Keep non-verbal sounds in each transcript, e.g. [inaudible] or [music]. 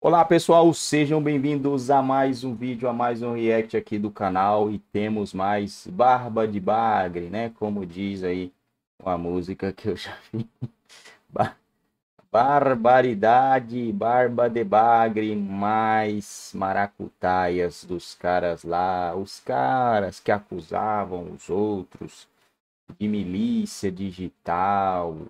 Olá pessoal, sejam bem-vindos a mais um vídeo, a mais um react aqui do canal e temos mais Barba de Bagre, né? Como diz aí uma música que eu já vi. [laughs] Barbaridade, Barba de Bagre, mais maracutaias dos caras lá, os caras que acusavam os outros de milícia digital,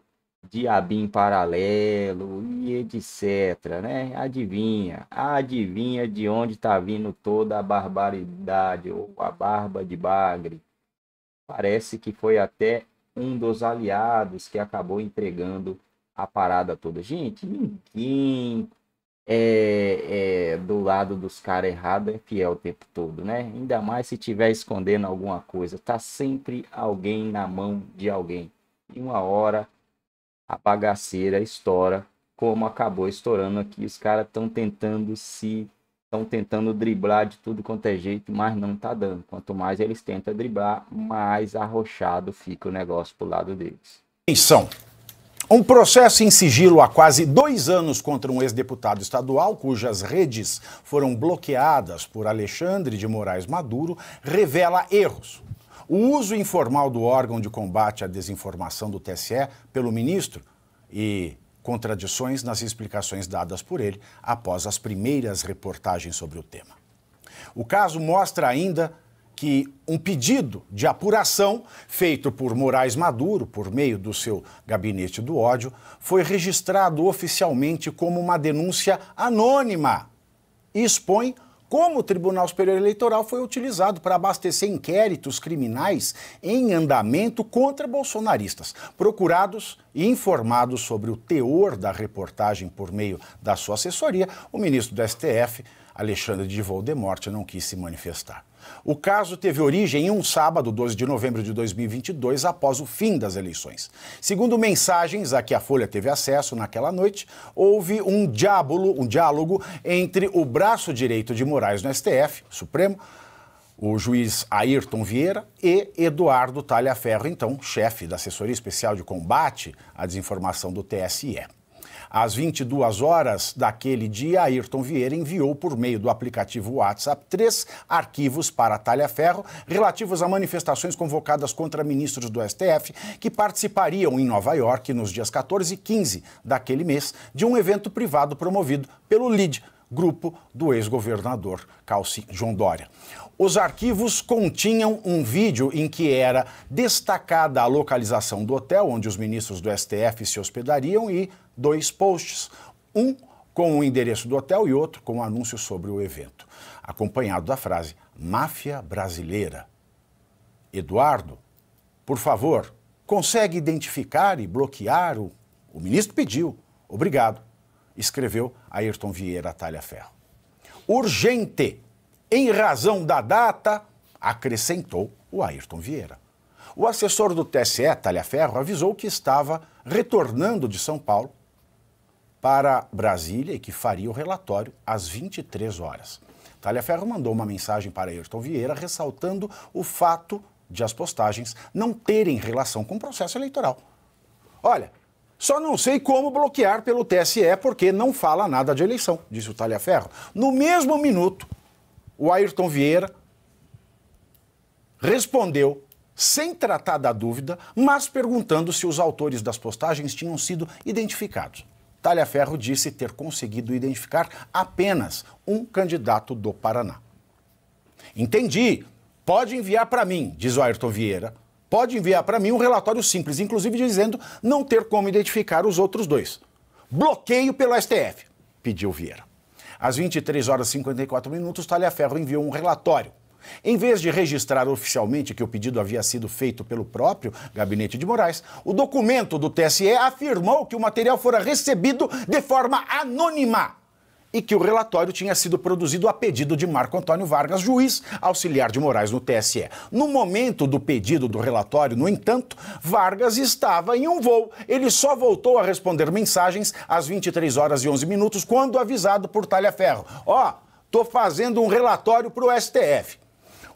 diabinho paralelo e etc, né? Adivinha, adivinha de onde está vindo toda a barbaridade ou a barba de bagre. Parece que foi até um dos aliados que acabou entregando a parada toda. Gente, ninguém é, é, do lado dos caras errado é fiel o tempo todo, né? Ainda mais se tiver escondendo alguma coisa, tá sempre alguém na mão de alguém. E uma hora a bagaceira estoura, como acabou estourando aqui. Os caras estão tentando se. Estão tentando driblar de tudo quanto é jeito, mas não tá dando. Quanto mais eles tentam driblar, mais arrochado fica o negócio pro lado deles. São um processo em sigilo há quase dois anos contra um ex-deputado estadual, cujas redes foram bloqueadas por Alexandre de Moraes Maduro, revela erros o uso informal do órgão de combate à desinformação do TSE pelo ministro e contradições nas explicações dadas por ele após as primeiras reportagens sobre o tema. O caso mostra ainda que um pedido de apuração feito por Moraes Maduro, por meio do seu gabinete do ódio, foi registrado oficialmente como uma denúncia anônima e expõe como o Tribunal Superior Eleitoral foi utilizado para abastecer inquéritos criminais em andamento contra bolsonaristas, procurados e informados sobre o teor da reportagem por meio da sua assessoria, o ministro do STF, Alexandre de Voldemort não quis se manifestar. O caso teve origem em um sábado, 12 de novembro de 2022, após o fim das eleições. Segundo mensagens a que a Folha teve acesso naquela noite, houve um diábulo, um diálogo entre o braço direito de Moraes no STF, Supremo, o juiz Ayrton Vieira e Eduardo Talhaferro, então chefe da assessoria especial de combate à desinformação do TSE. Às 22 horas daquele dia, Ayrton Vieira enviou por meio do aplicativo WhatsApp três arquivos para Talhaferro relativos a manifestações convocadas contra ministros do STF que participariam em Nova York nos dias 14 e 15 daquele mês de um evento privado promovido pelo LID, grupo do ex-governador João Dória. Os arquivos continham um vídeo em que era destacada a localização do hotel onde os ministros do STF se hospedariam e dois posts, um com o endereço do hotel e outro com o um anúncio sobre o evento, acompanhado da frase Máfia Brasileira. Eduardo, por favor, consegue identificar e bloquear o. O ministro pediu. Obrigado, escreveu Ayrton Vieira Talhaferro. Urgente! em razão da data, acrescentou o Ayrton Vieira. O assessor do TSE, Talhaferro, avisou que estava retornando de São Paulo para Brasília e que faria o relatório às 23 horas. Talhaferro mandou uma mensagem para Ayrton Vieira ressaltando o fato de as postagens não terem relação com o processo eleitoral. Olha, só não sei como bloquear pelo TSE porque não fala nada de eleição, disse o Talhaferro. No mesmo minuto, o Ayrton Vieira respondeu sem tratar da dúvida, mas perguntando se os autores das postagens tinham sido identificados. Talhaferro disse ter conseguido identificar apenas um candidato do Paraná. Entendi. Pode enviar para mim, diz o Ayrton Vieira. Pode enviar para mim um relatório simples, inclusive dizendo não ter como identificar os outros dois. Bloqueio pelo STF, pediu Vieira. Às 23 horas e 54 minutos, Talhaferro enviou um relatório. Em vez de registrar oficialmente que o pedido havia sido feito pelo próprio gabinete de Moraes, o documento do TSE afirmou que o material fora recebido de forma anônima e que o relatório tinha sido produzido a pedido de Marco Antônio Vargas, juiz auxiliar de Moraes no TSE. No momento do pedido do relatório, no entanto, Vargas estava em um voo. Ele só voltou a responder mensagens às 23 horas e 11 minutos, quando avisado por Talha Ferro. Ó, oh, tô fazendo um relatório para o STF.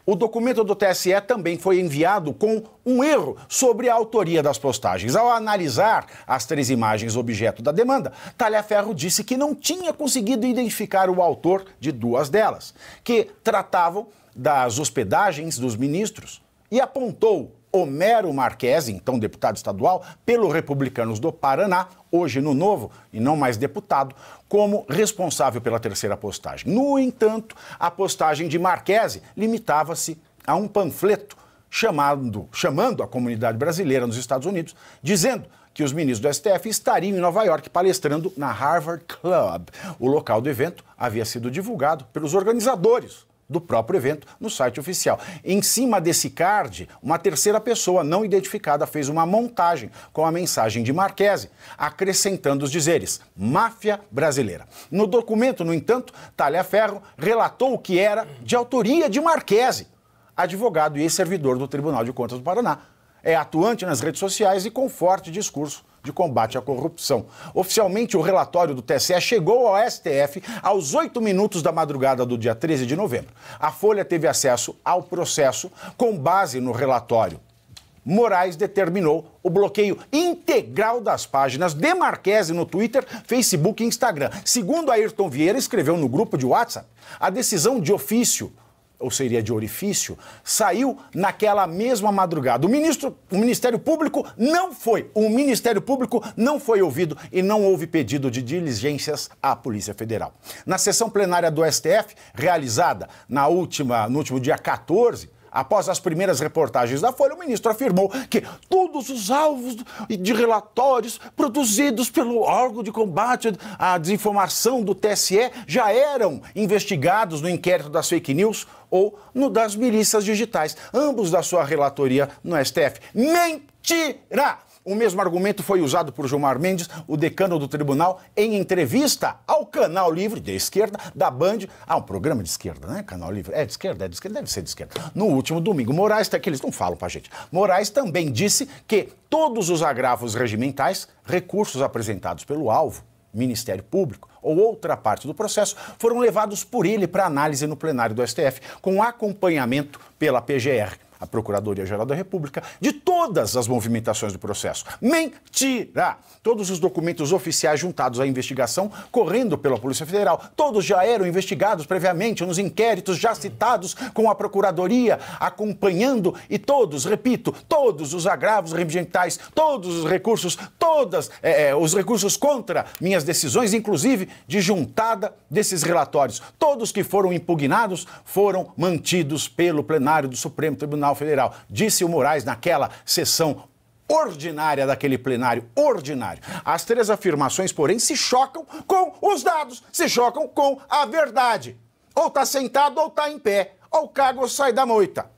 O documento do TSE também foi enviado com um erro sobre a autoria das postagens. Ao analisar as três imagens objeto da demanda, Talhaferro disse que não tinha conseguido identificar o autor de duas delas, que tratavam das hospedagens dos ministros, e apontou Homero Marques, então deputado estadual, pelo Republicanos do Paraná, hoje no Novo e não mais deputado, como responsável pela terceira postagem. No entanto, a postagem de Marques limitava-se a um panfleto chamando, chamando a comunidade brasileira nos Estados Unidos, dizendo que os ministros do STF estariam em Nova York palestrando na Harvard Club. O local do evento havia sido divulgado pelos organizadores do próprio evento no site oficial. Em cima desse card, uma terceira pessoa não identificada fez uma montagem com a mensagem de Marquese, acrescentando os dizeres: máfia brasileira. No documento, no entanto, Talhaferro relatou o que era de autoria de Marquese, advogado e ex-servidor do Tribunal de Contas do Paraná é atuante nas redes sociais e com forte discurso de combate à corrupção. Oficialmente, o relatório do TSE chegou ao STF aos 8 minutos da madrugada do dia 13 de novembro. A Folha teve acesso ao processo com base no relatório. Moraes determinou o bloqueio integral das páginas de Marquese no Twitter, Facebook e Instagram. Segundo Ayrton Vieira escreveu no grupo de WhatsApp, a decisão de ofício ou seria de orifício, saiu naquela mesma madrugada. O ministro, o Ministério Público não foi, o Ministério Público não foi ouvido e não houve pedido de diligências à Polícia Federal. Na sessão plenária do STF, realizada na última, no último dia 14, Após as primeiras reportagens da Folha, o ministro afirmou que todos os alvos de relatórios produzidos pelo órgão de combate à desinformação do TSE já eram investigados no inquérito das fake news ou no das milícias digitais, ambos da sua relatoria no STF. Mentira! O mesmo argumento foi usado por Gilmar Mendes, o decano do tribunal, em entrevista ao Canal Livre de esquerda da Band. Ah, um programa de esquerda, né? Canal Livre. É de esquerda, é de esquerda, deve ser de esquerda. No último domingo, Moraes, é que eles não falam pra gente. Moraes também disse que todos os agravos regimentais, recursos apresentados pelo alvo, Ministério Público ou outra parte do processo, foram levados por ele para análise no plenário do STF, com acompanhamento pela PGR a Procuradoria-Geral da República, de todas as movimentações do processo. Mentira! Todos os documentos oficiais juntados à investigação, correndo pela Polícia Federal, todos já eram investigados previamente nos inquéritos já citados com a Procuradoria, acompanhando e todos, repito, todos os agravos regimentais, todos os recursos, todas é, é, os recursos contra minhas decisões, inclusive de juntada desses relatórios. Todos que foram impugnados foram mantidos pelo plenário do Supremo Tribunal Tribunal Federal, disse o Moraes naquela sessão ordinária daquele plenário, ordinário. As três afirmações, porém, se chocam com os dados, se chocam com a verdade. Ou está sentado ou está em pé, ou caga ou sai da moita.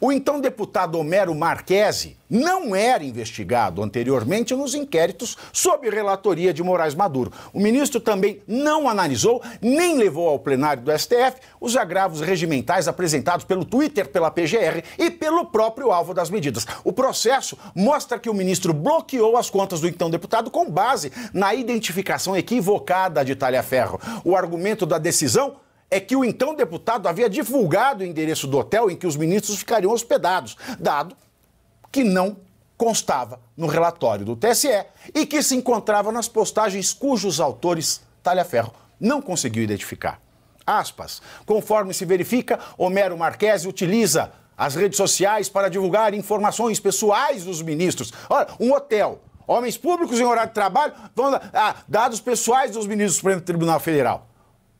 O então deputado Homero Marquesi não era investigado anteriormente nos inquéritos sob relatoria de Moraes Maduro. O ministro também não analisou nem levou ao plenário do STF os agravos regimentais apresentados pelo Twitter, pela PGR e pelo próprio alvo das medidas. O processo mostra que o ministro bloqueou as contas do então deputado com base na identificação equivocada de Ferro. O argumento da decisão é que o então deputado havia divulgado o endereço do hotel em que os ministros ficariam hospedados, dado que não constava no relatório do TSE e que se encontrava nas postagens cujos autores Talhaferro não conseguiu identificar. Aspas. Conforme se verifica, Homero Marques utiliza as redes sociais para divulgar informações pessoais dos ministros. Ora, um hotel, homens públicos em horário de trabalho, vão, ah, dados pessoais dos ministros do Supremo Tribunal Federal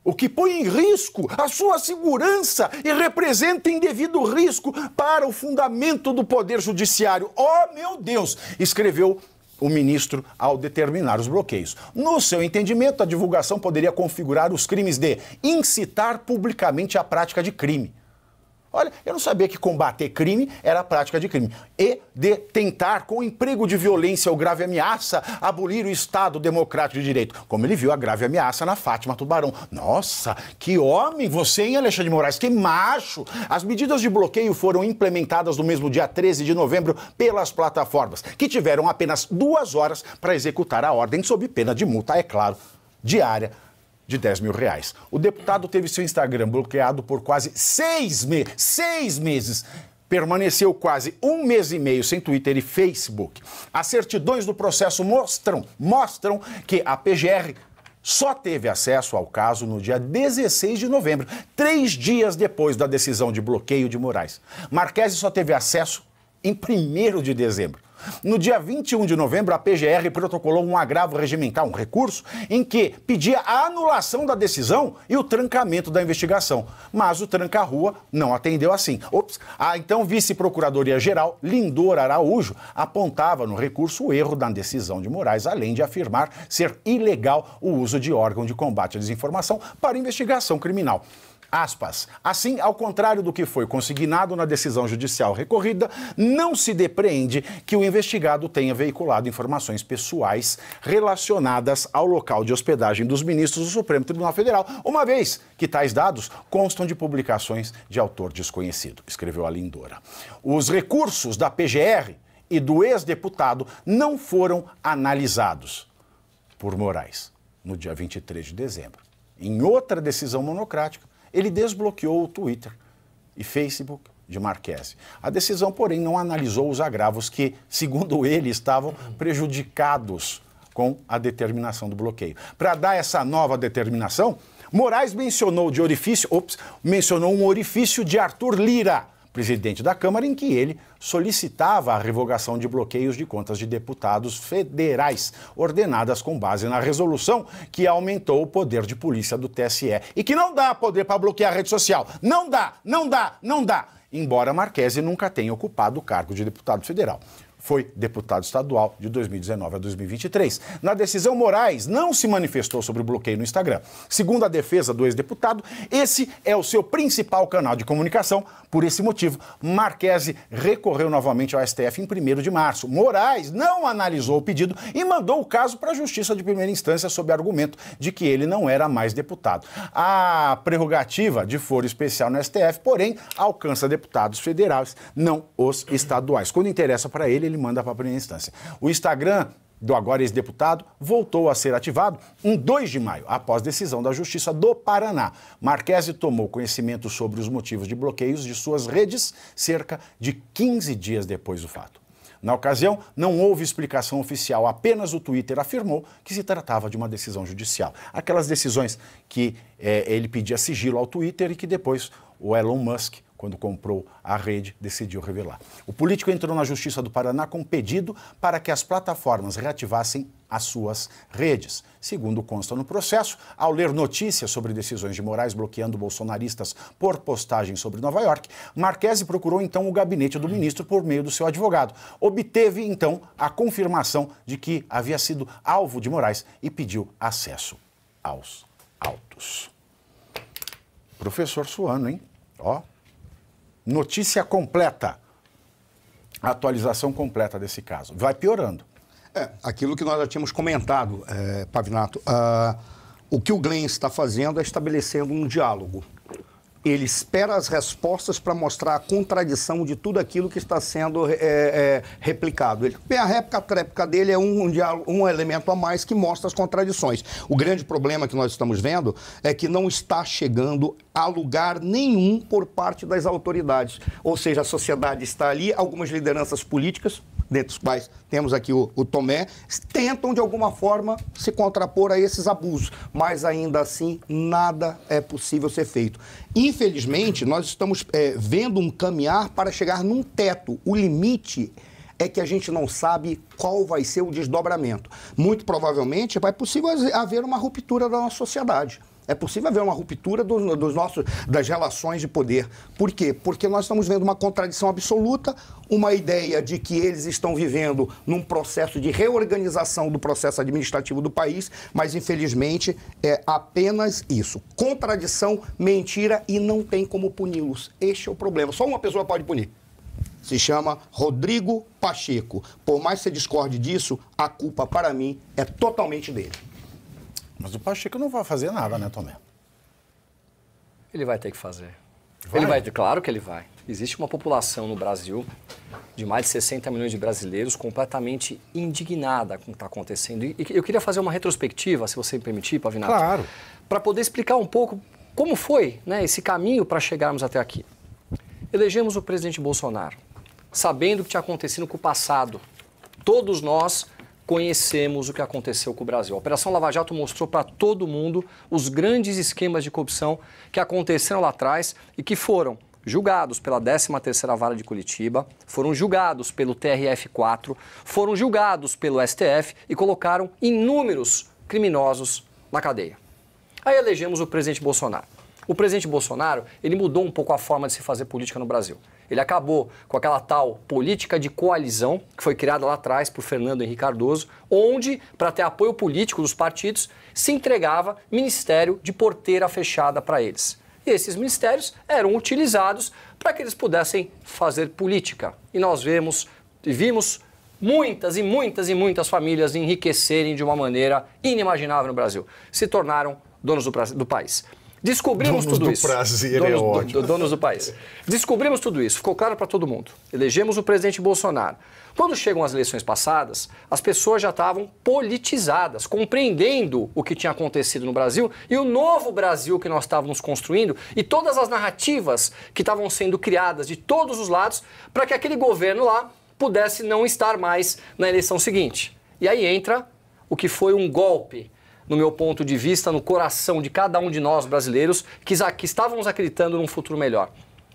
o que põe em risco a sua segurança e representa indevido risco para o fundamento do Poder Judiciário. Oh, meu Deus! escreveu o ministro ao determinar os bloqueios. No seu entendimento, a divulgação poderia configurar os crimes de incitar publicamente a prática de crime, Olha, eu não sabia que combater crime era prática de crime. E de tentar, com emprego de violência ou grave ameaça, abolir o Estado Democrático de Direito. Como ele viu a grave ameaça na Fátima Tubarão. Nossa, que homem você, hein, Alexandre Moraes? Que macho! As medidas de bloqueio foram implementadas no mesmo dia 13 de novembro pelas plataformas, que tiveram apenas duas horas para executar a ordem sob pena de multa, é claro, diária de 10 mil reais. O deputado teve seu Instagram bloqueado por quase seis, seis meses. Permaneceu quase um mês e meio sem Twitter e Facebook. As certidões do processo mostram, mostram que a PGR só teve acesso ao caso no dia 16 de novembro, três dias depois da decisão de bloqueio de Moraes. Marquesi só teve acesso em 1 de dezembro. No dia 21 de novembro, a PGR protocolou um agravo regimental, um recurso, em que pedia a anulação da decisão e o trancamento da investigação. Mas o tranca-rua não atendeu assim. Ops, a então vice-procuradoria-geral, Lindor Araújo, apontava no recurso o erro da decisão de Moraes, além de afirmar ser ilegal o uso de órgão de combate à desinformação para investigação criminal. Aspas. Assim, ao contrário do que foi consignado na decisão judicial recorrida, não se depreende que o investigado tenha veiculado informações pessoais relacionadas ao local de hospedagem dos ministros do Supremo Tribunal Federal, uma vez que tais dados constam de publicações de autor desconhecido, escreveu a Lindora. Os recursos da PGR e do ex-deputado não foram analisados por Moraes no dia 23 de dezembro. Em outra decisão monocrática, ele desbloqueou o Twitter e Facebook de Marquese. A decisão, porém, não analisou os agravos que, segundo [laughs] ele, estavam prejudicados com a determinação do bloqueio. Para dar essa nova determinação, Moraes mencionou de orifício, ops, mencionou um orifício de Arthur Lira presidente da Câmara, em que ele solicitava a revogação de bloqueios de contas de deputados federais, ordenadas com base na resolução que aumentou o poder de polícia do TSE. E que não dá poder para bloquear a rede social. Não dá, não dá, não dá. Embora Marquese nunca tenha ocupado o cargo de deputado federal foi deputado estadual de 2019 a 2023. Na decisão, Moraes não se manifestou sobre o bloqueio no Instagram. Segundo a defesa do ex-deputado, esse é o seu principal canal de comunicação. Por esse motivo, Marquese recorreu novamente ao STF em 1 de março. Moraes não analisou o pedido e mandou o caso para a Justiça de primeira instância sob argumento de que ele não era mais deputado. A prerrogativa de foro especial no STF, porém, alcança deputados federais, não os estaduais. Quando interessa para ele, ele manda para a primeira instância. O Instagram do agora ex-deputado voltou a ser ativado em 2 de maio, após decisão da Justiça do Paraná. Marquese tomou conhecimento sobre os motivos de bloqueios de suas redes cerca de 15 dias depois do fato. Na ocasião, não houve explicação oficial, apenas o Twitter afirmou que se tratava de uma decisão judicial. Aquelas decisões que é, ele pedia sigilo ao Twitter e que depois o Elon Musk quando comprou a rede, decidiu revelar. O político entrou na Justiça do Paraná com pedido para que as plataformas reativassem as suas redes. Segundo consta no processo, ao ler notícias sobre decisões de Moraes bloqueando bolsonaristas por postagem sobre Nova York, Marquese procurou então o gabinete do ministro por meio do seu advogado. Obteve então a confirmação de que havia sido alvo de Moraes e pediu acesso aos autos. Professor Suano, hein? Ó, notícia completa, atualização completa desse caso. Vai piorando. É, aquilo que nós já tínhamos comentado, é, Pavinato. Uh, o que o Glenn está fazendo é estabelecendo um diálogo ele espera as respostas para mostrar a contradição de tudo aquilo que está sendo é, é, replicado. Ele, a réplica tréplica dele é um, um, um, elemento a mais que mostra as contradições. O grande problema que nós estamos vendo é que não está chegando a lugar nenhum por parte das autoridades. Ou seja, a sociedade está ali, algumas lideranças políticas, dentre os quais temos aqui o, o Tomé, tentam de alguma forma se contrapor a esses abusos, mas ainda assim nada é possível ser feito. Infelizmente, nós estamos é, vendo um caminhar para chegar num teto. O limite é que a gente não sabe qual vai ser o desdobramento. Muito provavelmente vai é possível haver uma ruptura da nossa sociedade. É possível haver uma ruptura dos, dos nossos, das relações de poder. Por quê? Porque nós estamos vendo uma contradição absoluta, uma ideia de que eles estão vivendo num processo de reorganização do processo administrativo do país, mas infelizmente é apenas isso. Contradição, mentira e não tem como puni-los. Este é o problema. Só uma pessoa pode punir se chama Rodrigo Pacheco. Por mais que você discorde disso, a culpa para mim é totalmente dele. Mas o Pacheco não vai fazer nada, né, Tomé? Ele vai ter que fazer. Vai? Ele vai, claro que ele vai. Existe uma população no Brasil de mais de 60 milhões de brasileiros completamente indignada com o que está acontecendo. E eu queria fazer uma retrospectiva, se você me permitir, Pavinato. Claro. Para poder explicar um pouco como foi né, esse caminho para chegarmos até aqui. Elegemos o presidente Bolsonaro, sabendo o que tinha acontecido com o passado. Todos nós conhecemos o que aconteceu com o Brasil. A Operação Lava Jato mostrou para todo mundo os grandes esquemas de corrupção que aconteceram lá atrás e que foram julgados pela 13ª Vara de Curitiba, foram julgados pelo TRF4, foram julgados pelo STF e colocaram inúmeros criminosos na cadeia. Aí elegemos o presidente Bolsonaro. O presidente Bolsonaro, ele mudou um pouco a forma de se fazer política no Brasil. Ele acabou com aquela tal política de coalizão que foi criada lá atrás por Fernando Henrique Cardoso, onde, para ter apoio político dos partidos, se entregava ministério de porteira fechada para eles. E esses ministérios eram utilizados para que eles pudessem fazer política. E nós vemos, vimos muitas e muitas e muitas famílias enriquecerem de uma maneira inimaginável no Brasil. Se tornaram donos do, do país. Descobrimos donos tudo isso. Prazer é donos, é ótimo. do, donos do país. Descobrimos tudo isso, ficou claro para todo mundo. Elegemos o presidente Bolsonaro. Quando chegam as eleições passadas, as pessoas já estavam politizadas, compreendendo o que tinha acontecido no Brasil e o novo Brasil que nós estávamos construindo e todas as narrativas que estavam sendo criadas de todos os lados para que aquele governo lá pudesse não estar mais na eleição seguinte. E aí entra o que foi um golpe no meu ponto de vista, no coração de cada um de nós brasileiros que, que estávamos acreditando num futuro melhor.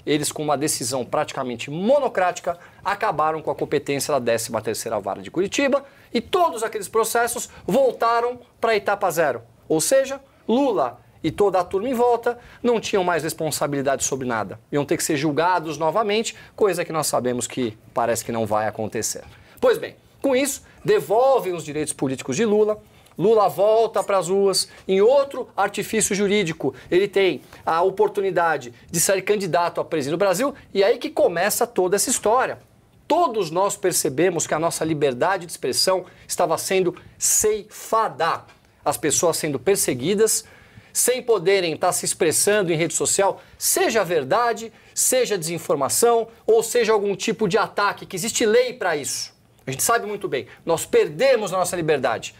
Eles, com uma decisão praticamente monocrática, acabaram com a competência da 13ª Vara de Curitiba e todos aqueles processos voltaram para a etapa zero. Ou seja, Lula e toda a turma em volta não tinham mais responsabilidade sobre nada. Iam ter que ser julgados novamente, coisa que nós sabemos que parece que não vai acontecer. Pois bem, com isso, devolvem os direitos políticos de Lula, Lula volta para as ruas em outro artifício jurídico. Ele tem a oportunidade de ser candidato a presidente do Brasil e aí que começa toda essa história. Todos nós percebemos que a nossa liberdade de expressão estava sendo ceifada. As pessoas sendo perseguidas, sem poderem estar se expressando em rede social, seja verdade, seja desinformação ou seja algum tipo de ataque, que existe lei para isso. A gente sabe muito bem, nós perdemos a nossa liberdade.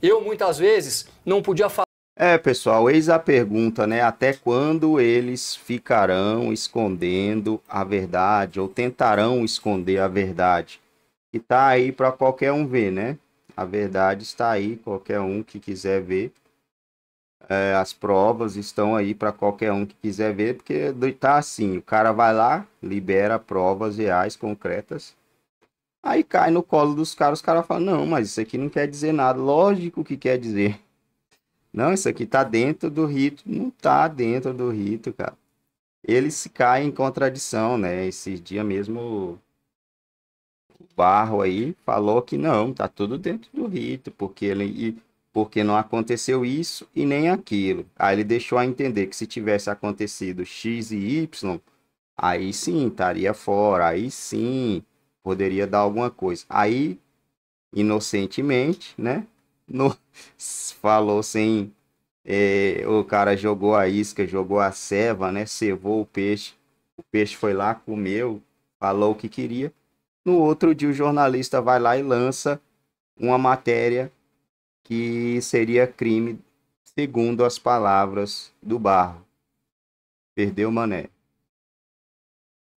Eu muitas vezes não podia falar. É, pessoal, eis a pergunta, né? Até quando eles ficarão escondendo a verdade ou tentarão esconder a verdade? Que tá aí para qualquer um ver, né? A verdade está aí, qualquer um que quiser ver. É, as provas estão aí para qualquer um que quiser ver, porque tá assim: o cara vai lá, libera provas reais, concretas, Aí cai no colo dos caras, os caras falam, não, mas isso aqui não quer dizer nada. Lógico que quer dizer. Não, isso aqui tá dentro do rito. Não tá dentro do rito, cara. Ele se cai em contradição, né? Esses dias mesmo o Barro aí falou que não, tá tudo dentro do rito, porque ele porque não aconteceu isso e nem aquilo. Aí ele deixou a entender que se tivesse acontecido X e Y, aí sim estaria fora, aí sim poderia dar alguma coisa. Aí, inocentemente, né? No, [laughs] falou sem. Assim, é, o cara jogou a isca, jogou a ceva, né? Cevou o peixe. O peixe foi lá, comeu, falou o que queria. No outro dia, o jornalista vai lá e lança uma matéria que seria crime, segundo as palavras do Barro. Perdeu o Mané.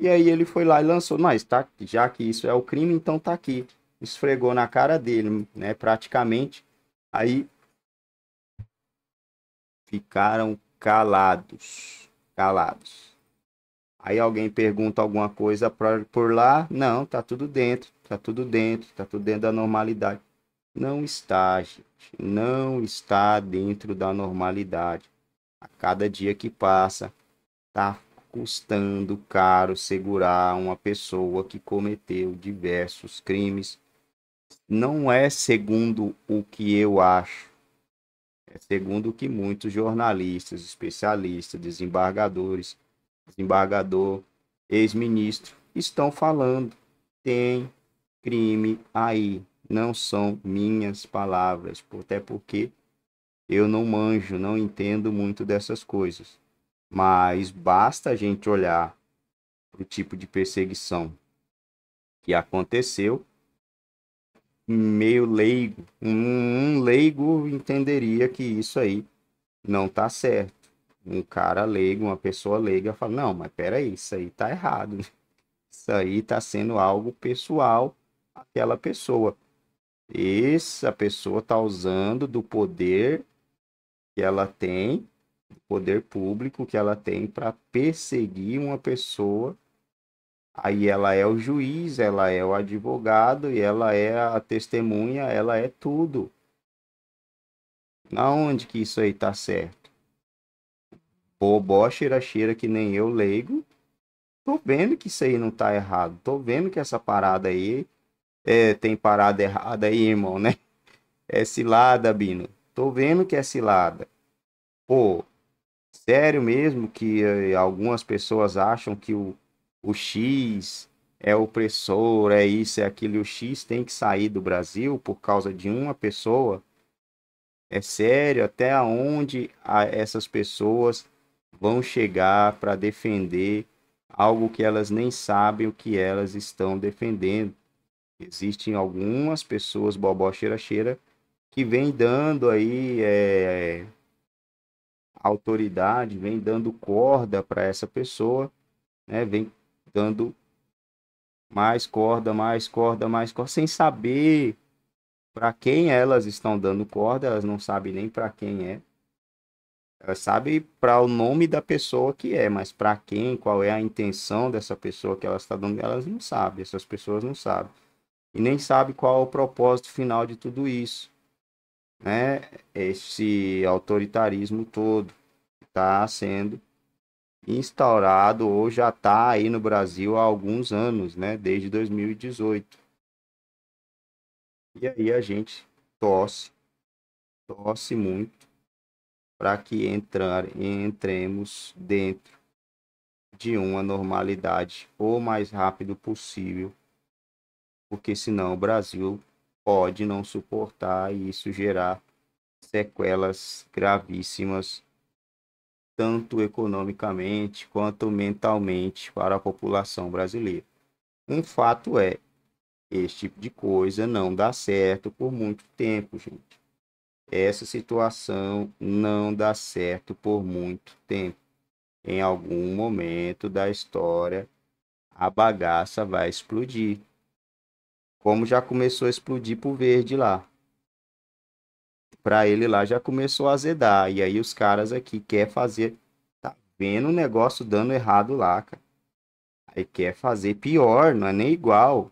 E aí ele foi lá e lançou, mas tá, já que isso é o crime, então tá aqui. Esfregou na cara dele, né, praticamente. Aí ficaram calados, calados. Aí alguém pergunta alguma coisa pra, por lá, não, tá tudo dentro, tá tudo dentro, tá tudo dentro da normalidade. Não está, gente, não está dentro da normalidade. A cada dia que passa, tá custando caro segurar uma pessoa que cometeu diversos crimes. Não é segundo o que eu acho, é segundo o que muitos jornalistas, especialistas, desembargadores, desembargador, ex-ministro estão falando. Tem crime aí, não são minhas palavras, até porque eu não manjo, não entendo muito dessas coisas. Mas basta a gente olhar o tipo de perseguição que aconteceu. Meio leigo, um leigo entenderia que isso aí não tá certo. Um cara leigo, uma pessoa leiga fala: "Não, mas peraí, isso aí tá errado. Né? Isso aí tá sendo algo pessoal aquela pessoa. Essa pessoa tá usando do poder que ela tem poder público que ela tem para perseguir uma pessoa. Aí ela é o juiz, ela é o advogado e ela é a testemunha, ela é tudo. Na onde que isso aí tá certo? Bobó, cheira que nem eu leigo. Tô vendo que isso aí não tá errado. Tô vendo que essa parada aí é, tem parada errada aí, irmão, né? É cilada, Bino. Tô vendo que é cilada. Pô, sério mesmo que eh, algumas pessoas acham que o, o X é opressor, é isso, é aquilo, e o X tem que sair do Brasil por causa de uma pessoa? É sério até onde essas pessoas vão chegar para defender algo que elas nem sabem o que elas estão defendendo? Existem algumas pessoas bobó cheira-cheira que vem dando aí é, autoridade vem dando corda para essa pessoa, né? Vem dando mais corda, mais corda, mais corda, sem saber para quem elas estão dando corda, elas não sabem nem para quem é. Elas sabem para o nome da pessoa que é, mas para quem, qual é a intenção dessa pessoa que ela está dando, elas não sabem, essas pessoas não sabem. E nem sabem qual é o propósito final de tudo isso né, esse autoritarismo todo está sendo instaurado ou já está aí no Brasil há alguns anos, né, desde 2018. E aí a gente torce, torce muito para que entrar, entremos dentro de uma normalidade o mais rápido possível, porque senão o Brasil pode não suportar e isso gerar sequelas gravíssimas, tanto economicamente quanto mentalmente, para a população brasileira. Um fato é, esse tipo de coisa não dá certo por muito tempo, gente. Essa situação não dá certo por muito tempo. Em algum momento da história, a bagaça vai explodir como já começou a explodir pro verde lá. Pra ele lá já começou a azedar. E aí os caras aqui quer fazer. Tá vendo o negócio dando errado lá, cara. Aí quer fazer pior, não é nem igual.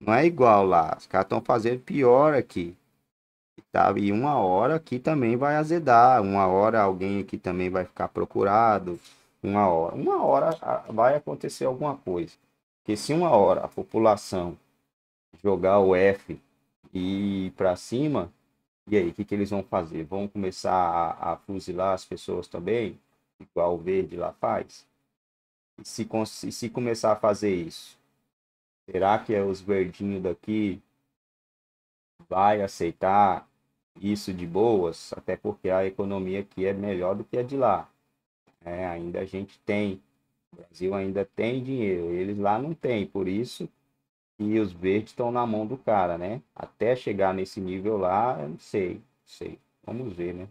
Não é igual lá. Os caras estão fazendo pior aqui. Tá? E uma hora aqui também vai azedar. Uma hora alguém aqui também vai ficar procurado. Uma hora. Uma hora ah, vai acontecer alguma coisa. Porque se uma hora a população jogar o F e ir para cima, e aí, o que, que eles vão fazer? Vão começar a, a, fuzilar as pessoas também, igual o verde lá faz? E se, e se começar a fazer isso, será que é os verdinhos daqui vai aceitar isso de boas? Até porque a economia aqui é melhor do que a de lá. É, ainda a gente tem, o Brasil ainda tem dinheiro, eles lá não tem, por isso e os verdes estão na mão do cara, né? Até chegar nesse nível lá, eu não sei, não sei. Vamos ver, né?